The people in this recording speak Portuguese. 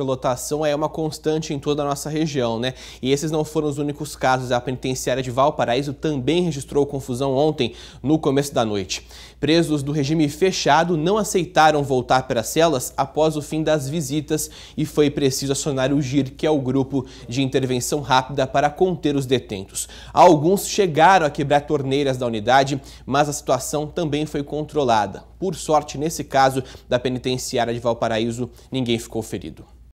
superlotação é uma constante em toda a nossa região, né? E esses não foram os únicos casos. A penitenciária de Valparaíso também registrou confusão ontem, no começo da noite. Presos do regime fechado não aceitaram voltar para as celas após o fim das visitas e foi preciso acionar o GIR, que é o grupo de intervenção rápida para conter os detentos. Alguns chegaram a quebrar torneiras da unidade, mas a situação também foi controlada. Por sorte, nesse caso da penitenciária de Valparaíso, ninguém ficou ferido.